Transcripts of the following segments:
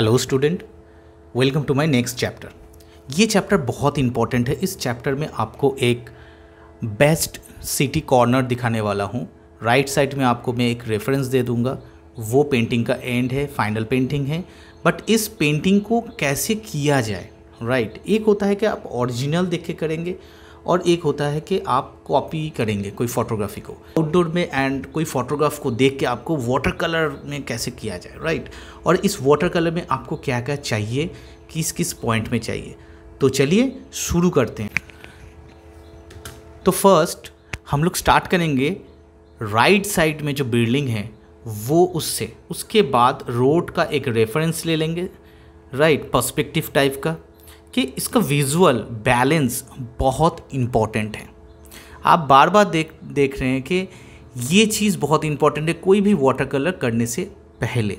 Hello student welcome to my next chapter ये chapter बहुत important है इस चैप्टर में आपको एक बेस्ट सिटी कॉर्नर दिखाने वाला हूँ राइट साइड में आपको मैं एक रेफरेंस दे दूँगा वो पेंटिंग का एंड है फाइनल पेंटिंग है बट इस पेंटिंग को कैसे किया जाए राइट right. एक होता है कि आप ओरिजिनल देख के करेंगे और एक होता है कि आप कॉपी करेंगे कोई फोटोग्राफी को आउटडोर में एंड कोई फोटोग्राफ को देख के आपको वाटर कलर में कैसे किया जाए राइट और इस वाटर कलर में आपको क्या क्या चाहिए किस किस पॉइंट में चाहिए तो चलिए शुरू करते हैं तो फर्स्ट हम लोग स्टार्ट करेंगे राइट साइड में जो बिल्डिंग है वो उससे उसके बाद रोड का एक रेफरेंस ले लेंगे राइट पर्सपेक्टिव टाइप का कि इसका विजुअल बैलेंस बहुत इम्पॉर्टेंट है आप बार बार देख देख रहे हैं कि ये चीज़ बहुत इम्पॉर्टेंट है कोई भी वाटर कलर करने से पहले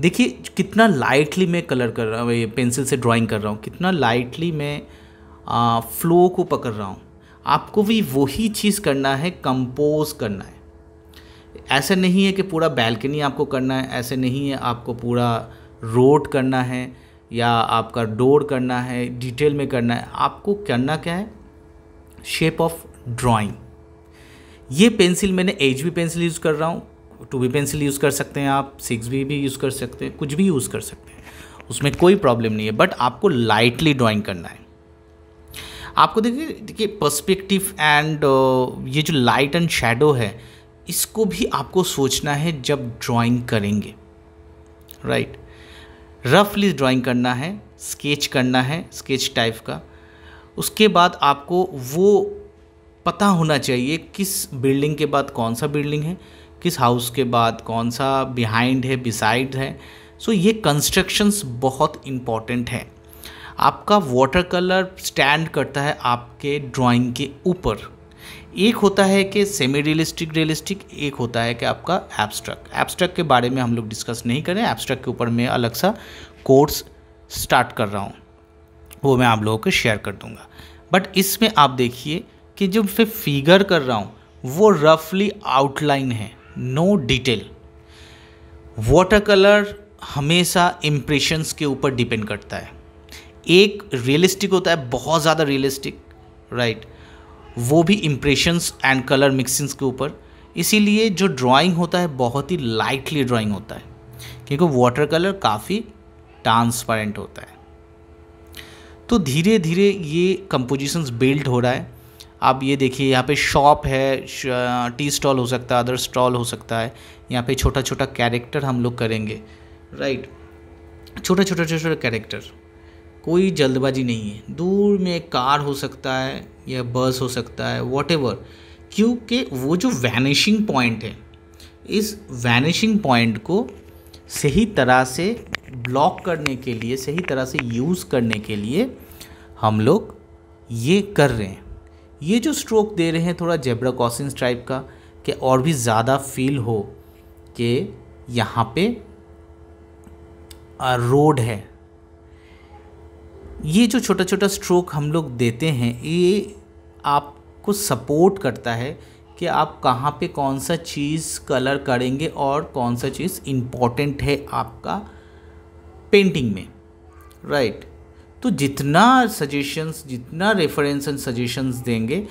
देखिए कितना लाइटली मैं कलर कर रहा हूँ ये पेंसिल से ड्राइंग कर रहा हूँ कितना लाइटली मैं आ, फ्लो को पकड़ रहा हूँ आपको भी वही चीज़ करना है कंपोज करना है ऐसा नहीं है कि पूरा बैल्कनी आपको करना है ऐसे नहीं है आपको पूरा रोड करना है या आपका डोर करना है डिटेल में करना है आपको करना क्या है शेप ऑफ ड्राइंग ये पेंसिल मैंने एच बी पेंसिल यूज़ कर रहा हूँ टू बी पेंसिल यूज़ कर सकते हैं आप सिक्स बी भी यूज़ कर सकते हैं कुछ भी यूज़ कर सकते हैं उसमें कोई प्रॉब्लम नहीं है बट आपको लाइटली ड्राइंग करना है आपको देखिए देखिए पर्सपेक्टिव एंड uh, ये जो लाइट एंड शेडो है इसको भी आपको सोचना है जब ड्राइंग करेंगे राइट right? रफली ड्राइंग करना है स्केच करना है स्केच टाइप का उसके बाद आपको वो पता होना चाहिए किस बिल्डिंग के बाद कौन सा बिल्डिंग है किस हाउस के बाद कौन सा बिहाइंड है बिसाइड है सो ये कंस्ट्रक्शंस बहुत इम्पॉर्टेंट है आपका वाटर कलर स्टैंड करता है आपके ड्राइंग के ऊपर एक होता है कि सेमी रियलिस्टिक रियलिस्टिक एक होता है कि आपका एब्स्ट्रक एब्स्ट्रक के बारे में हम लोग डिस्कस नहीं करें एब्स्ट्रक के ऊपर मैं अलग सा कोर्स स्टार्ट कर रहा हूँ वो मैं आप लोगों को शेयर कर दूँगा बट इसमें आप देखिए कि जो मैं फिगर कर रहा हूँ वो रफली आउटलाइन है नो डिटेल वाटर कलर हमेशा इम्प्रेशंस के ऊपर डिपेंड करता है एक रियलिस्टिक होता है बहुत ज़्यादा रियलिस्टिक राइट right? वो भी इम्प्रेशंस एंड कलर मिक्सिंग्स के ऊपर इसीलिए जो ड्राइंग होता है बहुत ही लाइटली ड्राइंग होता है क्योंकि वाटर कलर काफ़ी ट्रांसपेरेंट होता है तो धीरे धीरे ये कंपोजिशंस बिल्ड हो रहा है आप ये देखिए यहाँ पे शॉप है टी स्टॉल हो सकता है अदर स्टॉल हो सकता है यहाँ पे छोटा छोटा कैरेक्टर हम लोग करेंगे राइट छोटा छोटा छोटा छोटा कैरेक्टर कोई जल्दबाजी नहीं है दूर में एक कार हो सकता है या बस हो सकता है वॉट क्योंकि वो जो वैनिशिंग पॉइंट है इस वैनिशिंग पॉइंट को सही तरह से ब्लॉक करने के लिए सही तरह से यूज़ करने के लिए हम लोग ये कर रहे हैं ये जो स्ट्रोक दे रहे हैं थोड़ा जेब्रा कॉसिन टाइप का कि और भी ज़्यादा फील हो कि यहाँ पे रोड है ये जो छोटा छोटा स्ट्रोक हम लोग देते हैं ये आपको सपोर्ट करता है कि आप कहाँ पे कौन सा चीज़ कलर करेंगे और कौन सा चीज़ इम्पॉर्टेंट है आपका पेंटिंग में राइट right. तो जितना सजेशंस जितना रेफरेंस एंड सजेशंस देंगे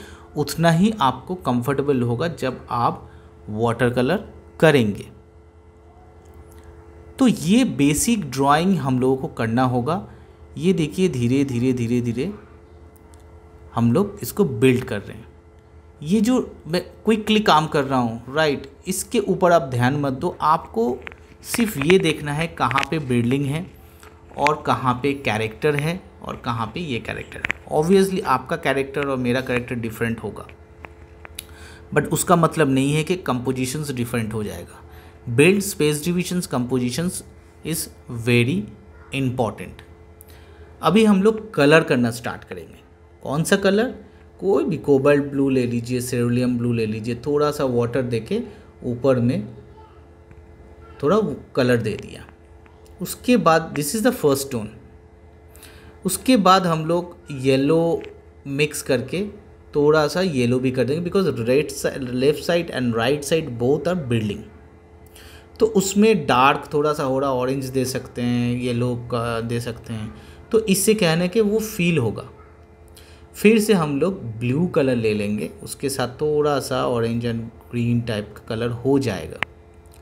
उतना ही आपको कंफर्टेबल होगा जब आप वाटर कलर करेंगे तो ये बेसिक ड्राइंग हम लोगों को करना होगा ये देखिए धीरे धीरे धीरे धीरे हम लोग इसको बिल्ड कर रहे हैं ये जो मैं क्विकली काम कर रहा हूँ राइट इसके ऊपर आप ध्यान मत दो आपको सिर्फ ये देखना है कहाँ पे बिल्डिंग है और कहाँ पे कैरेक्टर है और कहाँ पे ये कैरेक्टर है ऑब्वियसली आपका कैरेक्टर और मेरा कैरेक्टर डिफरेंट होगा बट उसका मतलब नहीं है कि कंपोजिशंस डिफरेंट हो जाएगा build space divisions compositions is very important अभी हम लोग कलर करना स्टार्ट करेंगे कौन सा कलर कोई भी कोबल्ट ब्लू ले लीजिए सेरुलियम ब्लू ले लीजिए थोड़ा सा वाटर देके ऊपर में थोड़ा कलर दे दिया उसके बाद this is the first tone उसके बाद हम लोग येलो मिक्स करके थोड़ा सा येलो भी कर देंगे because red left side and right side both are building तो उसमें डार्क थोड़ा सा हो रहा ऑरेंज दे सकते हैं येलो का दे सकते हैं तो इससे क्या है ना कि वो फील होगा फिर से हम लोग ब्लू कलर ले लेंगे उसके साथ थोड़ा सा ऑरेंज एंड ग्रीन टाइप का कलर हो जाएगा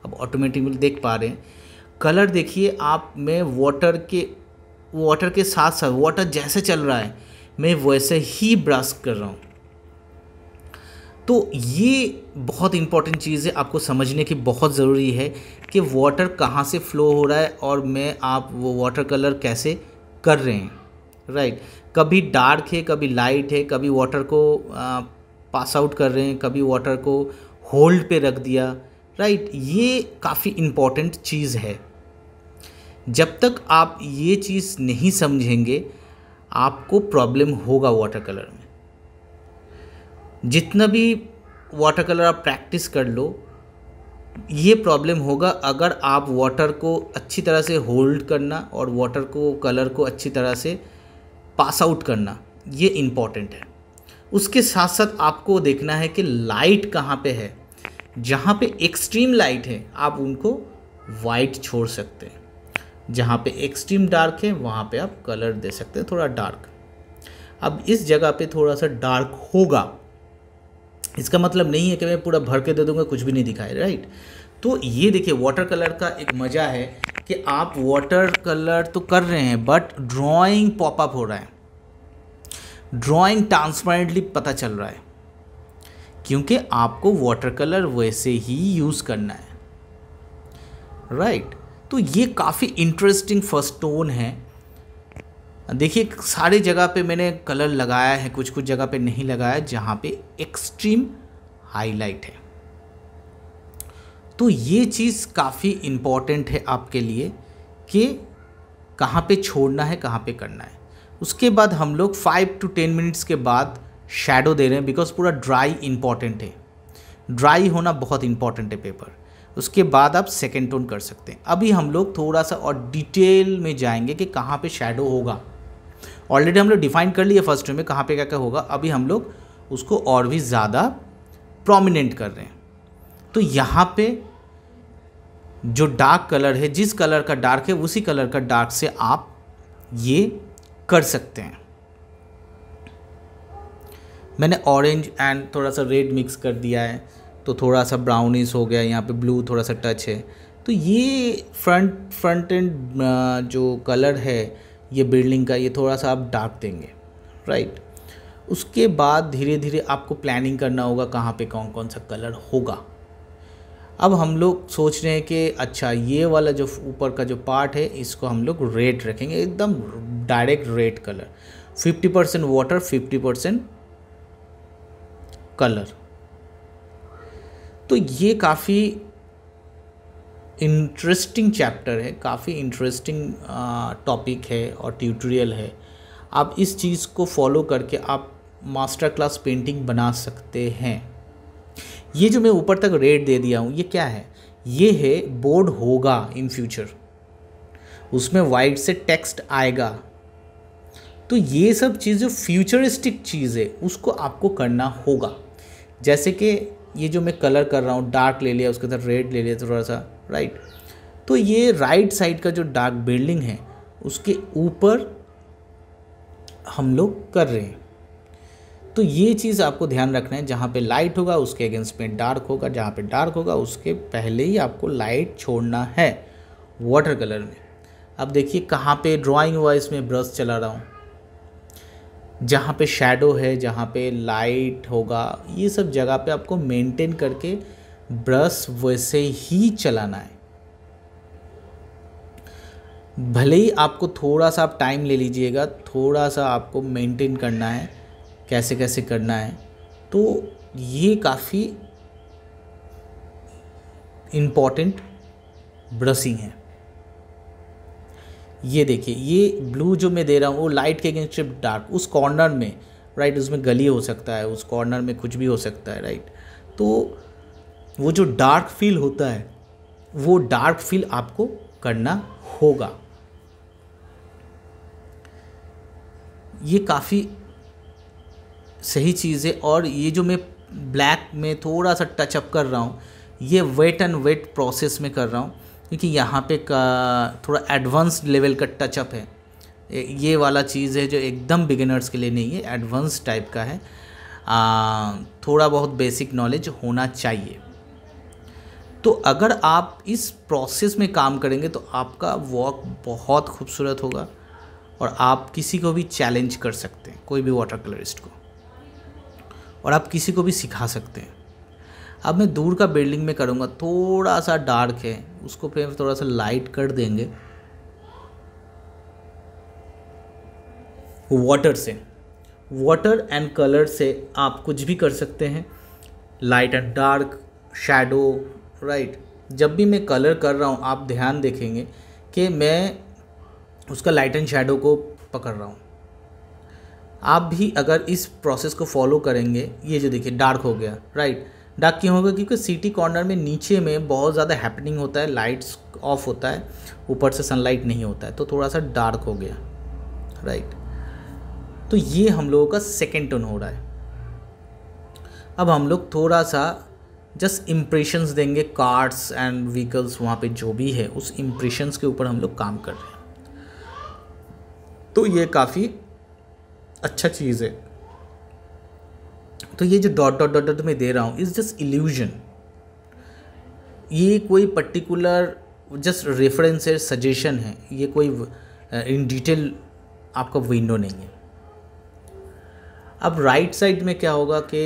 अब ऑटोमेटिकली देख पा रहे हैं कलर देखिए आप में वाटर के वाटर के साथ साथ वाटर जैसे चल रहा है मैं वैसे ही ब्रश कर रहा हूँ तो ये बहुत इंपॉर्टेंट चीज़ है आपको समझने की बहुत ज़रूरी है कि वाटर कहाँ से फ्लो हो रहा है और मैं आप वो वाटर कलर कैसे कर रहे हैं राइट कभी डार्क है कभी लाइट है कभी वाटर को पास आउट कर रहे हैं कभी वाटर को होल्ड पे रख दिया राइट ये काफ़ी इम्पॉर्टेंट चीज़ है जब तक आप ये चीज़ नहीं समझेंगे आपको प्रॉब्लम होगा वाटर कलर में जितना भी वाटर कलर आप प्रैक्टिस कर लो ये प्रॉब्लम होगा अगर आप वाटर को अच्छी तरह से होल्ड करना और वाटर को कलर को अच्छी तरह से पास आउट करना ये इम्पॉर्टेंट है उसके साथ साथ आपको देखना है कि लाइट कहाँ पे है जहाँ पे एक्सट्रीम लाइट है आप उनको वाइट छोड़ सकते हैं जहाँ पे एक्सट्रीम डार्क है वहाँ पे आप कलर दे सकते हैं थोड़ा डार्क अब इस जगह पे थोड़ा सा डार्क होगा इसका मतलब नहीं है कि मैं पूरा भर के दे दूंगा कुछ भी नहीं दिखाए राइट तो ये देखिए वाटर कलर का एक मज़ा है कि आप वाटर कलर तो कर रहे हैं बट ड्राइंग पॉपअप हो रहा है ड्राइंग ट्रांसपेरेंटली पता चल रहा है क्योंकि आपको वाटर कलर वैसे ही यूज़ करना है राइट right? तो ये काफ़ी इंटरेस्टिंग फर्स्ट टोन है देखिए सारी जगह पे मैंने कलर लगाया है कुछ कुछ जगह पे नहीं लगाया जहाँ पे एक्सट्रीम हाईलाइट है तो ये चीज़ काफ़ी इम्पॉर्टेंट है आपके लिए कि कहाँ पे छोड़ना है कहाँ पे करना है उसके बाद हम लोग फाइव टू टेन मिनट्स के बाद शेडो दे रहे हैं बिकॉज पूरा ड्राई इम्पॉर्टेंट है ड्राई होना बहुत इम्पॉर्टेंट है पेपर उसके बाद आप सेकेंड टोन कर सकते हैं अभी हम लोग थोड़ा सा और डिटेल में जाएंगे कि कहाँ पे शेडो होगा ऑलरेडी हम लोग डिफाइन कर लिए फर्स्ट में कहाँ पे क्या क्या होगा अभी हम लोग उसको और भी ज़्यादा प्रोमिनेंट कर रहे हैं तो यहाँ पे जो डार्क कलर है जिस कलर का डार्क है उसी कलर का डार्क से आप ये कर सकते हैं मैंने ऑरेंज एंड थोड़ा सा रेड मिक्स कर दिया है तो थोड़ा सा ब्राउनिश हो गया यहाँ पे ब्लू थोड़ा सा टच है तो ये फ्रंट फ्रंट एंड जो कलर है ये बिल्डिंग का ये थोड़ा सा आप डार्क देंगे राइट उसके बाद धीरे धीरे आपको प्लानिंग करना होगा कहाँ पे कौन कौन सा कलर होगा अब हम लोग सोच रहे हैं कि अच्छा ये वाला जो ऊपर का जो पार्ट है इसको हम लोग रेड रखेंगे एकदम direct red colour 50 percent water fifty percent colour तो ये काफ़ी इंटरेस्टिंग चैप्टर है काफ़ी इंटरेस्टिंग टॉपिक है और ट्यूटोरियल है आप इस चीज़ को फॉलो करके आप मास्टर क्लास पेंटिंग बना सकते हैं ये जो मैं ऊपर तक रेट दे दिया हूँ ये क्या है ये है बोर्ड होगा इन फ्यूचर उसमें वाइट से टेक्स्ट आएगा तो ये सब चीज़ जो फ्यूचरिस्टिक चीज़ है उसको आपको करना होगा जैसे कि ये जो मैं कलर कर रहा हूँ डार्क ले लिया उसके साथ रेड ले लिया थोड़ा सा राइट तो ये राइट साइड का जो डार्क बिल्डिंग है उसके ऊपर हम लोग कर रहे हैं तो ये चीज़ आपको ध्यान रखना है जहाँ पे लाइट होगा उसके अगेंस्ट में डार्क होगा जहाँ पे डार्क होगा उसके पहले ही आपको लाइट छोड़ना है वाटर कलर में अब देखिए कहाँ पे ड्राइंग हुआ इसमें ब्रश चला रहा हूँ जहाँ पे शेडो है जहाँ पे लाइट होगा ये सब जगह पे आपको मेंटेन करके ब्रश वैसे ही चलाना है भले ही आपको थोड़ा सा आप टाइम ले लीजिएगा थोड़ा सा आपको मेंटेन करना है कैसे कैसे करना है तो ये काफ़ी इम्पॉर्टेंट ब्रशिंग है ये देखिए ये ब्लू जो मैं दे रहा हूँ वो लाइट के अगेंस्ट डार्क उस कॉर्नर में राइट उसमें गली हो सकता है उस कॉर्नर में कुछ भी हो सकता है राइट तो वो जो डार्क फील होता है वो डार्क फील आपको करना होगा ये काफ़ी सही चीज़ है और ये जो मैं ब्लैक में थोड़ा सा टचअप कर रहा हूँ ये वेट एंड वेट प्रोसेस में कर रहा हूँ क्योंकि यहाँ पे का थोड़ा एडवांस लेवल का टचअप है ये वाला चीज़ है जो एकदम बिगिनर्स के लिए नहीं है एडवांस टाइप का है आ, थोड़ा बहुत बेसिक नॉलेज होना चाहिए तो अगर आप इस प्रोसेस में काम करेंगे तो आपका वॉक बहुत खूबसूरत होगा और आप किसी को भी चैलेंज कर सकते हैं कोई भी वाटर कलरिस्ट को और आप किसी को भी सिखा सकते हैं अब मैं दूर का बिल्डिंग में करूँगा थोड़ा सा डार्क है उसको फिर थोड़ा सा लाइट कर देंगे वाटर से वाटर एंड कलर से आप कुछ भी कर सकते हैं light and dark shadow right जब भी मैं कलर कर रहा हूँ आप ध्यान देखेंगे कि मैं उसका लाइट एंड शेडो को पकड़ रहा हूँ आप भी अगर इस प्रोसेस को फॉलो करेंगे ये जो देखिए डार्क हो गया राइट डार्क क्यों होगा क्योंकि सिटी कॉर्नर में नीचे में बहुत ज़्यादा हैपनिंग होता है लाइट्स ऑफ होता है ऊपर से सनलाइट नहीं होता है तो थोड़ा सा डार्क हो गया राइट तो ये हम लोगों का सेकेंड टोन हो रहा है अब हम लोग थोड़ा सा जस्ट इम्प्रेशंस देंगे कार्ड्स एंड व्हीकल्स वहाँ पे जो भी है उस इम्प्रेशंस के ऊपर हम लोग काम कर रहे हैं तो ये काफ़ी अच्छा चीज़ है तो ये जो डॉट डॉट डॉट डॉट मैं दे रहा हूँ इज़ जस्ट इल्यूजन ये कोई पर्टिकुलर जस्ट रेफरेंस है सजेशन है ये कोई इन uh, डिटेल आपका विंडो नहीं है अब राइट साइड में क्या होगा कि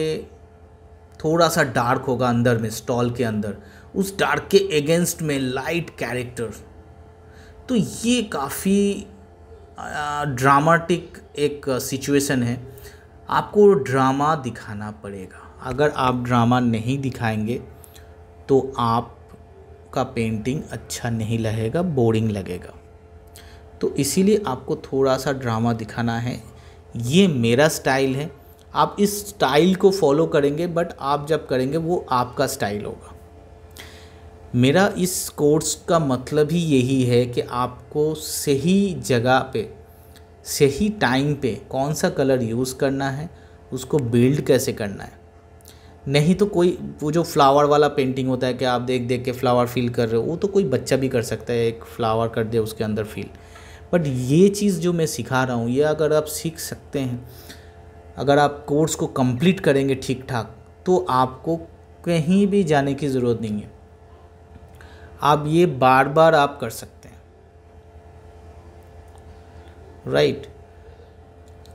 थोड़ा सा डार्क होगा अंदर में स्टॉल के अंदर उस डार्क के एगेंस्ट में लाइट कैरेक्टर तो ये काफ़ी ड्रामाटिक एक सिचुएशन है आपको ड्रामा दिखाना पड़ेगा अगर आप ड्रामा नहीं दिखाएंगे तो आपका पेंटिंग अच्छा नहीं लगेगा बोरिंग लगेगा तो इसीलिए आपको थोड़ा सा ड्रामा दिखाना है ये मेरा स्टाइल है आप इस स्टाइल को फॉलो करेंगे बट आप जब करेंगे वो आपका स्टाइल होगा मेरा इस कोर्स का मतलब ही यही है कि आपको सही जगह पे सही टाइम पे कौन सा कलर यूज़ करना है उसको बिल्ड कैसे करना है नहीं तो कोई वो जो फ्लावर वाला पेंटिंग होता है कि आप देख देख के फ्लावर फील कर रहे हो वो तो कोई बच्चा भी कर सकता है एक फ्लावर कर दे उसके अंदर फील बट ये चीज़ जो मैं सिखा रहा हूँ ये अगर आप सीख सकते हैं अगर आप कोर्स को कंप्लीट करेंगे ठीक ठाक तो आपको कहीं भी जाने की ज़रूरत नहीं है आप ये बार बार आप कर सकते हैं राइट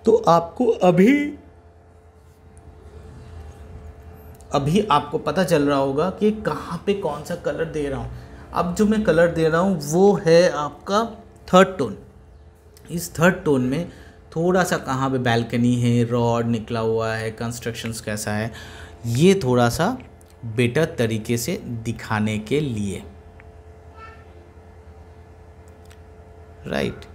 तो आपको अभी अभी आपको पता चल रहा होगा कि कहाँ पे कौन सा कलर दे रहा हूँ अब जो मैं कलर दे रहा हूँ वो है आपका थर्ड टोन इस थर्ड टोन में थोड़ा सा कहाँ पे बैल्कनी है रॉड निकला हुआ है कंस्ट्रक्शंस कैसा है ये थोड़ा सा बेटर तरीके से दिखाने के लिए राइट right.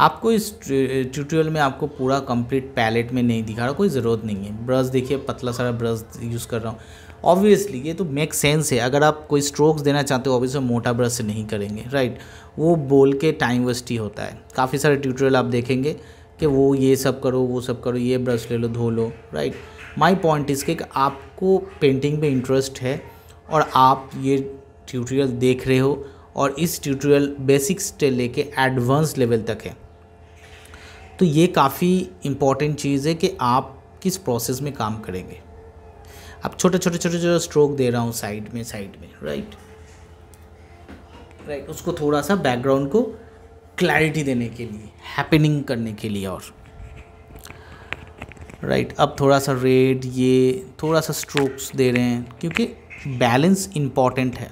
आपको इस ट्यूटोरियल में आपको पूरा कंप्लीट पैलेट में नहीं दिखा रहा कोई ज़रूरत नहीं है ब्रश देखिए पतला सारा ब्रश यूज़ कर रहा हूँ ऑब्वियसली ये तो मेक सेंस है अगर आप कोई स्ट्रोक्स देना चाहते हो ऑब्वियसली मोटा ब्रश से नहीं करेंगे राइट वो बोल के टाइम वेस्ट ही होता है काफ़ी सारे ट्यूटोरियल आप देखेंगे कि वो ये सब करो वो सब करो ये ब्रश ले लो धो लो राइट माय पॉइंट इसके कि आपको पेंटिंग में इंटरेस्ट है और आप ये ट्यूटोरियल देख रहे हो और इस ट्यूटोरियल बेसिक्स से लेके एडवांस लेवल तक है तो ये काफ़ी इम्पॉर्टेंट चीज़ है कि आप किस प्रोसेस में काम करेंगे आप छोटे छोटे छोटे छोटे स्ट्रोक दे रहा हूँ साइड में साइड में राइट राइट उसको थोड़ा सा बैकग्राउंड को क्लैरिटी देने के लिए हैपनिंग करने के लिए और राइट right. अब थोड़ा सा रेड ये थोड़ा सा स्ट्रोक्स दे रहे हैं क्योंकि बैलेंस इम्पॉर्टेंट है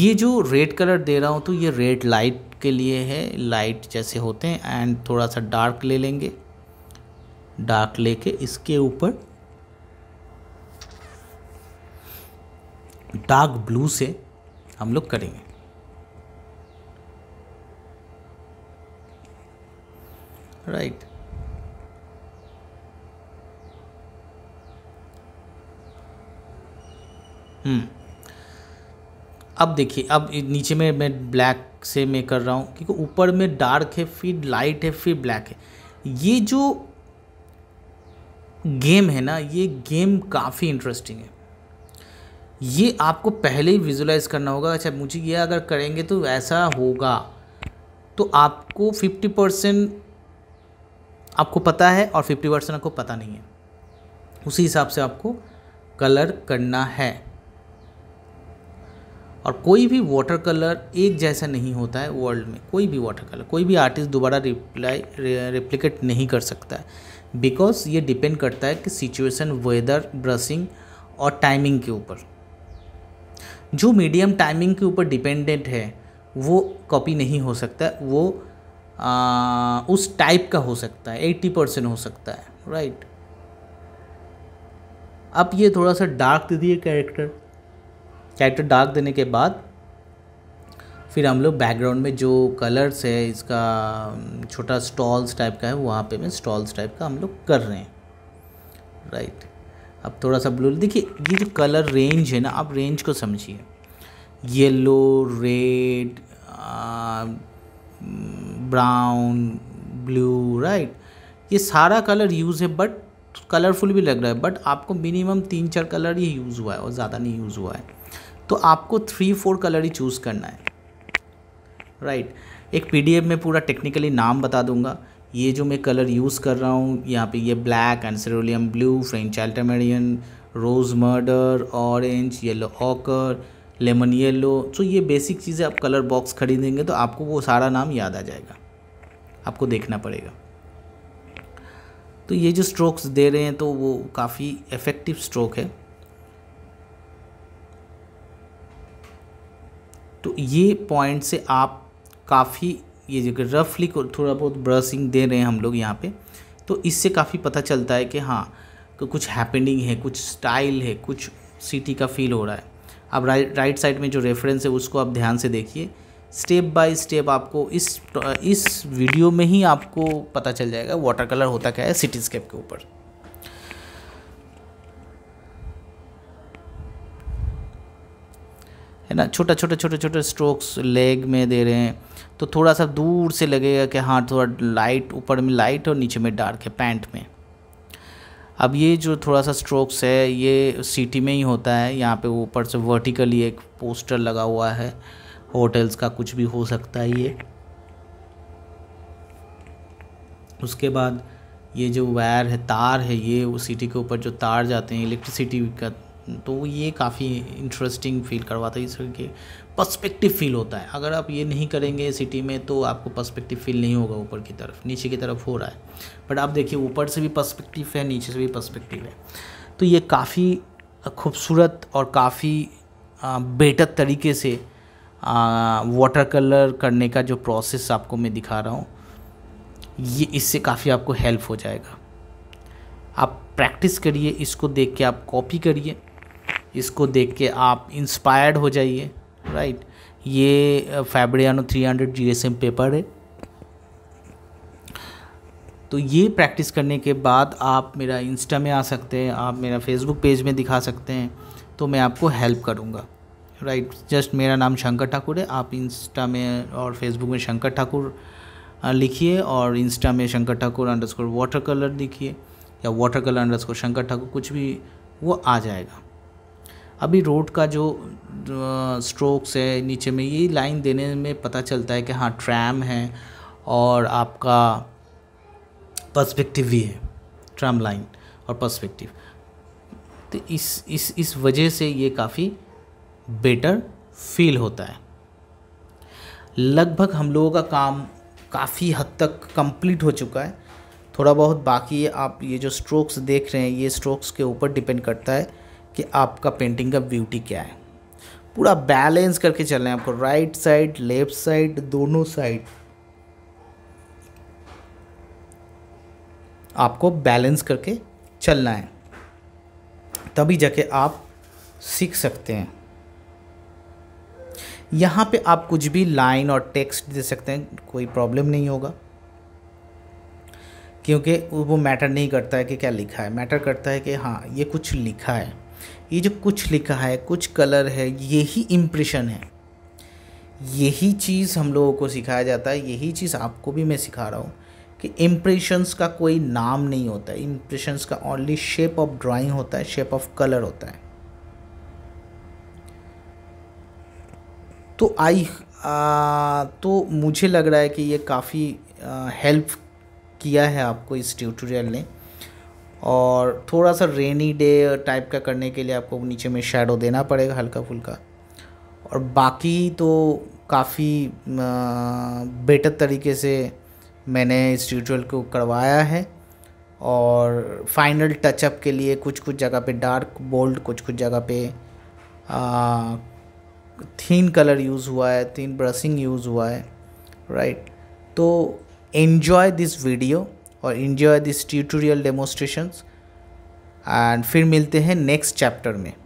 ये जो रेड कलर दे रहा हूँ तो ये रेड लाइट के लिए है लाइट जैसे होते हैं एंड थोड़ा सा डार्क ले लेंगे डार्क लेके इसके ऊपर डार्क ब्लू से हम लोग करेंगे right hmm. अब देखिए अब नीचे में मैं ब्लैक से मैं कर रहा हूँ क्योंकि ऊपर में डार्क है फिर लाइट है फिर ब्लैक है ये जो गेम है ना ये गेम काफ़ी इंटरेस्टिंग है ये आपको पहले ही विजुलाइज करना होगा अच्छा मुझे ये अगर करेंगे तो ऐसा होगा तो आपको 50 परसेंट आपको पता है और फिफ्टी परसेंट आपको पता नहीं है उसी हिसाब से आपको कलर करना है और कोई भी वाटर कलर एक जैसा नहीं होता है वर्ल्ड में कोई भी वाटर कलर कोई भी आर्टिस्ट दोबारा रिप्लाई रिप्लिकेट नहीं कर सकता है बिकॉज ये डिपेंड करता है कि सिचुएशन वेदर ब्रशिंग और टाइमिंग के ऊपर जो मीडियम टाइमिंग के ऊपर डिपेंडेंट है वो कॉपी नहीं हो सकता वो आ, उस टाइप का हो सकता है एट्टी परसेंट हो सकता है राइट अब ये थोड़ा सा डार्क दे दिए कैरेक्टर कैरेक्टर डार्क देने के बाद फिर हम लोग बैकग्राउंड में जो कलर्स है इसका छोटा स्टॉल्स टाइप का है वहाँ पे मैं स्टॉल्स टाइप का हम लोग कर रहे हैं राइट अब थोड़ा सा ब्लू देखिए ये जो कलर रेंज है ना आप रेंज को समझिए yellow red brown blue right ये सारा कलर यूज़ है बट कलरफुल भी लग रहा है बट आपको मिनिमम तीन चार कलर ही यूज़ हुआ है और ज़्यादा नहीं यूज़ हुआ है तो आपको थ्री फोर कलर ही चूज़ करना है राइट right. एक पीडीएफ में पूरा टेक्निकली नाम बता दूंगा ये जो मैं कलर यूज़ कर रहा हूँ यहाँ पे ये black cerulean blue French ultramarine rose madder orange yellow ochre lemon yellow so तो ये बेसिक चीज़ें आप कलर बॉक्स खरीदेंगे तो आपको वो सारा नाम याद आ जाएगा आपको देखना पड़ेगा तो ये जो स्ट्रोक्स दे रहे हैं तो वो काफ़ी इफ़ेक्टिव स्ट्रोक है तो ये पॉइंट से आप काफ़ी ये जगह रफली थोड़ा बहुत ब्रशिंग दे रहे हैं हम लोग यहाँ पे तो इससे काफ़ी पता चलता है कि हाँ कुछ हैपनिंग है कुछ स्टाइल है कुछ सिटी का फील हो रहा है अब राइट राइट साइड में जो रेफरेंस है उसको आप ध्यान से देखिए स्टेप बाय स्टेप आपको इस इस वीडियो में ही आपको पता चल जाएगा वाटर कलर होता क्या है सिटीस्केप के ऊपर है ना छोटा छोटा छोटे छोटे स्ट्रोक्स लेग में दे रहे हैं तो थोड़ा सा दूर से लगेगा कि हाँ थोड़ा लाइट ऊपर में लाइट और नीचे में डार्क है पैंट में अब ये जो थोड़ा सा स्ट्रोक्स है ये सिटी में ही होता है यहाँ पे ऊपर से वर्टिकली एक पोस्टर लगा हुआ है होटल्स का कुछ भी हो सकता है ये उसके बाद ये जो वायर है तार है ये सिटी के ऊपर जो तार जाते हैं इलेक्ट्रिसिटी का तो ये काफ़ी इंटरेस्टिंग फील करवाता है इस के पर्सपेक्टिव फील होता है अगर आप ये नहीं करेंगे सिटी में तो आपको पर्सपेक्टिव फील नहीं होगा ऊपर की तरफ नीचे की तरफ हो रहा है बट आप देखिए ऊपर से भी पर्सपेक्टिव है नीचे से भी पर्सपेक्टिव है तो ये काफ़ी खूबसूरत और काफ़ी बेटर तरीके से वाटर कलर करने का जो प्रोसेस आपको मैं दिखा रहा हूँ ये इससे काफ़ी आपको हेल्प हो जाएगा आप प्रैक्टिस करिए इसको देख के आप कॉपी करिए इसको देख के आप इंस्पायर्ड हो जाइए राइट ये फैब्रियानो 300 एम पेपर है तो ये प्रैक्टिस करने के बाद आप मेरा इंस्टा में आ सकते हैं आप मेरा फेसबुक पेज में दिखा सकते हैं तो मैं आपको हेल्प करूँगा राइट जस्ट मेरा नाम शंकर ठाकुर है आप इंस्टा में और फेसबुक में शंकर ठाकुर लिखिए और इंस्टा में Shankar Thakur under water colour लिखिए या water colour underscore Shankar Thakur कुछ भी वो आ जाएगा अभी रोड का जो स्ट्रोक्स है नीचे में ये लाइन देने में पता चलता है कि हाँ ट्रैम है और आपका पर्सपेक्टिव भी है ट्राम लाइन और पर्सपेक्टिव तो इस इस इस वजह से ये काफ़ी बेटर फील होता है लगभग हम लोगों का काम काफ़ी हद तक कंप्लीट हो चुका है थोड़ा बहुत बाकी आप ये जो स्ट्रोक्स देख रहे हैं ये स्ट्रोक्स के ऊपर डिपेंड करता है कि आपका पेंटिंग का ब्यूटी क्या है पूरा बैलेंस करके चलना है आपको राइट साइड लेफ्ट साइड दोनों साइड आपको बैलेंस करके चलना है तभी जाके आप सीख सकते हैं यहाँ पे आप कुछ भी लाइन और टेक्स्ट दे सकते हैं कोई प्रॉब्लम नहीं होगा क्योंकि वो मैटर नहीं करता है कि क्या लिखा है मैटर करता है कि हाँ ये कुछ लिखा है ये जो कुछ लिखा है कुछ कलर है यही इम्प्रेशन है यही चीज़ हम लोगों को सिखाया जाता है यही चीज़ आपको भी मैं सिखा रहा हूँ कि इम्प्रेशंस का कोई नाम नहीं होता है इम्प्रेशंस का ओनली शेप ऑफ ड्राइंग होता है शेप ऑफ कलर होता है तो आई तो मुझे लग रहा है कि ये काफ़ी हेल्प किया है आपको इस ट्यूटोरियल ने और थोड़ा सा रेनी डे टाइप का करने के लिए आपको नीचे में शेडो देना पड़ेगा हल्का फुल्का और बाकी तो काफ़ी बेटर तरीके से मैंने इस ट्यूटोरियल को करवाया है और फाइनल टचअप के लिए कुछ कुछ जगह पे डार्क बोल्ड कुछ कुछ जगह पे थीन कलर यूज़ हुआ है थीन ब्रशिंग यूज़ हुआ है राइट तो एन्जॉय दिस वीडियो और enjoy this tutorial demonstrations and फिर मिलते हैं नेक्स्ट चैप्टर में